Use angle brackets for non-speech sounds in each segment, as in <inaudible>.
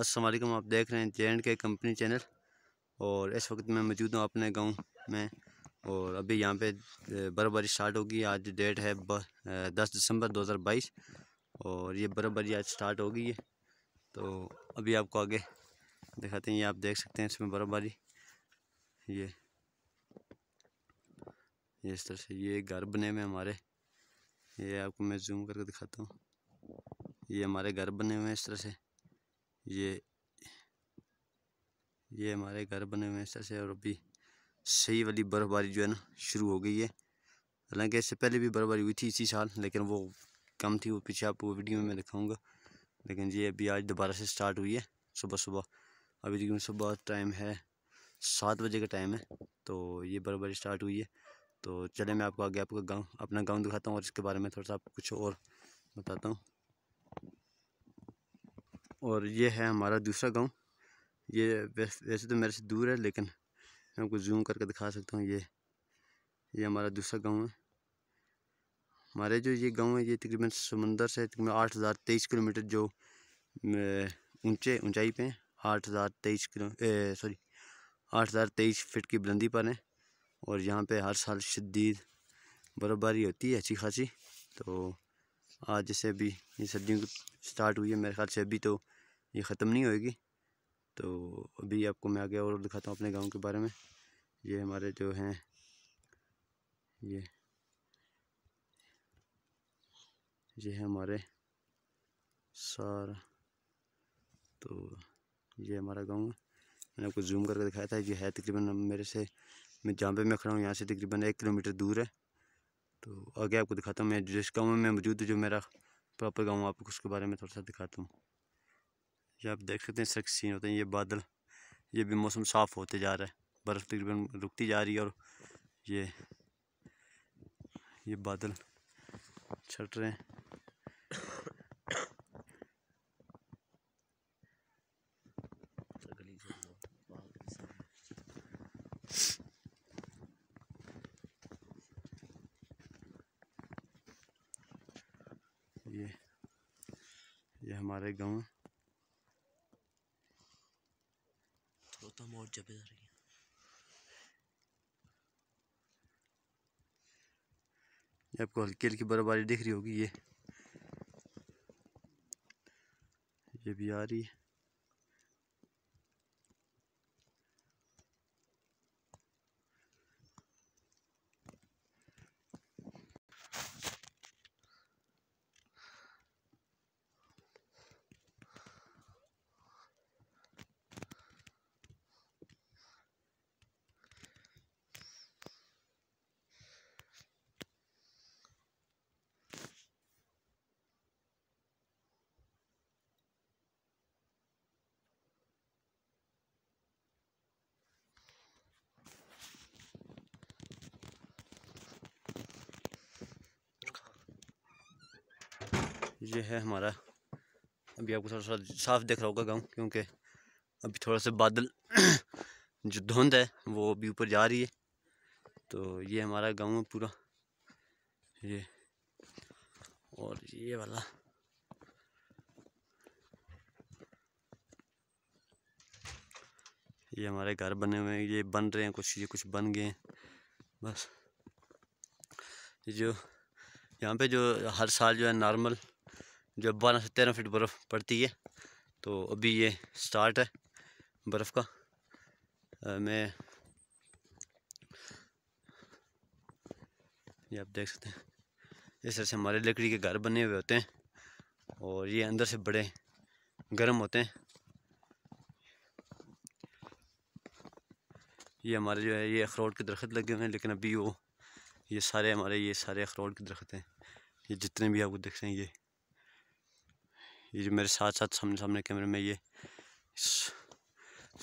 असलम आप देख रहे हैं J and K company channel और इस वक्त मैं मौजूद हूँ अपने गांव में और अभी यहाँ पे बर्फबारी स्टार्ट होगी आज डेट है दस दिसंबर 2022 और ये बर्फबारी आज स्टार्ट हो गई है तो अभी आपको आगे दिखाते हैं ये आप देख सकते हैं इसमें बर्फबारी ये ये इस तरह से ये घर बने हुए हमारे ये आपको मैं जूम करके दिखाता हूँ ये हमारे घर बने हुए हैं इस तरह से ये ये हमारे घर बने हुए हैं से और अभी सही वाली बर्फ़बारी जो है ना शुरू हो गई है हालांकि इससे पहले भी बर्फ़बारी हुई थी इसी साल लेकिन वो कम थी वो पीछे आपको वीडियो में मैं दिखाऊँगा लेकिन ये अभी आज दोबारा से स्टार्ट हुई है सुबह सुबह अभी देखिए सुबह टाइम है सात बजे का टाइम है तो ये बर्फ़बारी स्टार्ट हुई है तो चले मैं आपको आगे आपका गाँव अपना गाँव दिखाता हूँ और इसके बारे में थोड़ा सा कुछ और बताता हूँ और ये है हमारा दूसरा गांव ये वैसे तो मेरे से दूर है लेकिन मैं आपको जूम करके दिखा सकता हूँ ये ये हमारा दूसरा गांव है हमारे जो ये गांव है ये तकरीबन समंदर से तकरीबन आठ हज़ार तेईस किलोमीटर जो ऊंचे ऊंचाई पे हैं आठ हज़ार तेईस किलो सॉरी आठ हज़ार तेईस फिट की बुलंदी पर हैं और यहाँ पे हर साल शदीद बर्फ़बारी होती है अच्छी खासी तो आज जैसे अभी ये सर्दियों की स्टार्ट हुई है मेरे ख्याल से अभी तो ये ख़त्म नहीं होएगी तो अभी आपको मैं आगे और दिखाता हूँ अपने गांव के बारे में ये हमारे जो हैं ये ये है हमारे सारा तो ये हमारा गांव है मैंने आपको जूम करके दिखाया था ये है तकरीबन मेरे से मैं जहाँ पे मैं खड़ा हूँ यहाँ से तकरीबन एक किलोमीटर दूर है तो आगे आपको दिखाता हूँ मैं जिस गाँव में मैं मौजूद हूँ जो मेरा प्रॉपर गाँव आपको उसके बारे में थोड़ा सा दिखाता हूँ ये आप देख सकते हैं सख्त सीन होते हैं ये बादल ये भी मौसम साफ़ होते जा रहा है बर्फ़ तकरीबन रुकती जा रही है और ये ये बादल छट रहे हैं ये ये हमारे गांव बहुत जबे है आपको हल्की हल्की बर्फबारी दिख रही होगी ये ये भी आ रही है ये है हमारा अभी आपको थोड़ा थोड़ा साफ दिख रहा होगा गाँव क्योंकि अभी थोड़ा सा बादल <clears throat> जो धुंध है वो अभी ऊपर जा रही है तो ये हमारा गाँव है पूरा ये और ये वाला ये हमारे घर बने हुए हैं ये बन रहे हैं कुछ ये कुछ बन गए हैं बस जो यहाँ पे जो हर साल जो है नॉर्मल जो बारह से तेरह फीट बर्फ़ पड़ती है तो अभी ये स्टार्ट है बर्फ़ का आ, मैं ये आप देख सकते हैं इस तरह से हमारे लकड़ी के घर बने हुए होते हैं और ये अंदर से बड़े गर्म होते हैं ये हमारे जो है ये अखरोट के दरख्त लगे हुए हैं लेकिन अभी वो ये सारे हमारे ये सारे अखरोट के दरख्त हैं ये जितने भी आपको देख रहे हैं ये ये जो मेरे साथ साथ सामने सामने कैमरे में ये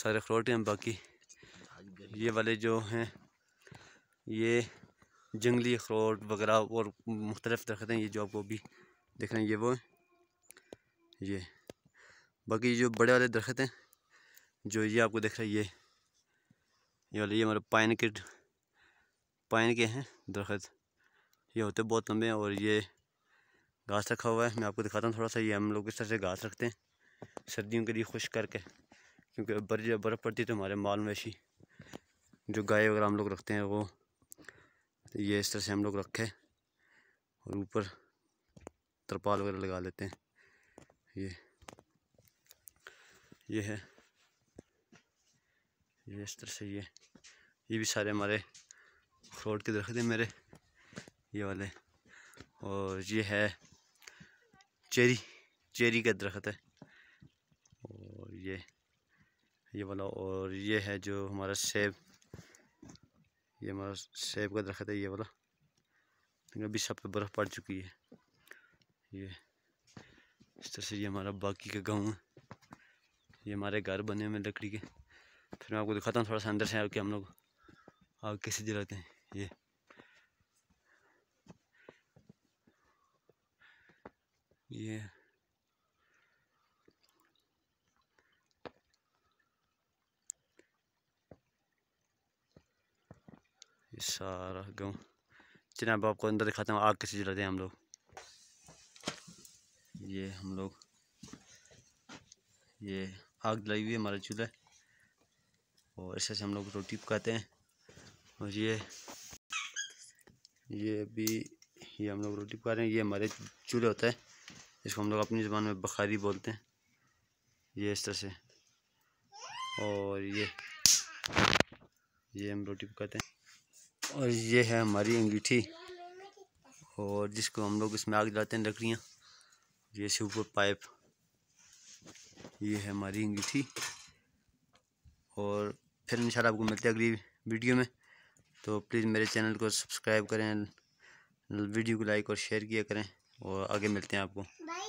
सारे अखरोट हैं बाकी ये वाले जो हैं ये जंगली अखरोट वगैरह और मुख्तलिफ दरखत हैं ये जो आपको अभी देख रहे हैं ये वो हैं ये बाकी जो बड़े वाले दरखत हैं जो ये आपको देख रहे हैं ये ये वाले ये हमारे पाइन के पाइन के हैं दरखत ये होते बहुत लंबे हैं और ये घास रखा हुआ है मैं आपको दिखाता हूँ थोड़ा सा ये हम लोग इस तरह से घास रखते हैं सर्दियों के लिए खुश करके क्योंकि बर्फ़ जब बर्फ़ पड़ती है तो हमारे माल मवेशी जो गाय वगैरह हम लोग रखते हैं वो ये इस तरह से हम लोग रखे और ऊपर तरपाल वगैरह लगा लेते हैं ये ये है ये इस तरह से ये ये भी सारे हमारे फ्रूट के दरख्त हैं मेरे ये वाले और ये है चेरी चेरी का दरख्त है और ये ये वाला और ये है जो हमारा सेब ये हमारा सेब का दरख्त है ये वाला लेकिन अभी सब पे बर्फ़ पड़ चुकी है ये इस तरह से ये हमारा बाकी का गांव है ये हमारे घर बने हुए लकड़ी के फिर मैं आपको दिखाता हूँ थोड़ा सा अंदर से आके हम लोग आग कैसे जलाते हैं ये ये सारा गाँव अब आपको अंदर दिखाते हैं आग कैसे जलाते हैं हम लोग ये हम लोग ये आग जलाई हुई है हमारा चूल्हे और ऐसे से हम लोग रोटी पकाते हैं और ये ये अभी ये हम लोग रोटी पका रहे हैं ये हमारे चूल्हे होते हैं इसको हम लोग अपनी जबान में बखारी बोलते हैं ये इस तरह से और ये ये हम रोटी पकाते हैं और ये है हमारी अंगीठी और जिसको हम लोग इसमें आग जलाते हैं लकड़ियाँ ये इसके ऊपर पाइप ये है हमारी अंगीठी और फिर इन आपको मिलते हैं अगली वीडियो में तो प्लीज़ मेरे चैनल को सब्सक्राइब करें वीडियो को लाइक और शेयर किया करें और आगे मिलते हैं आपको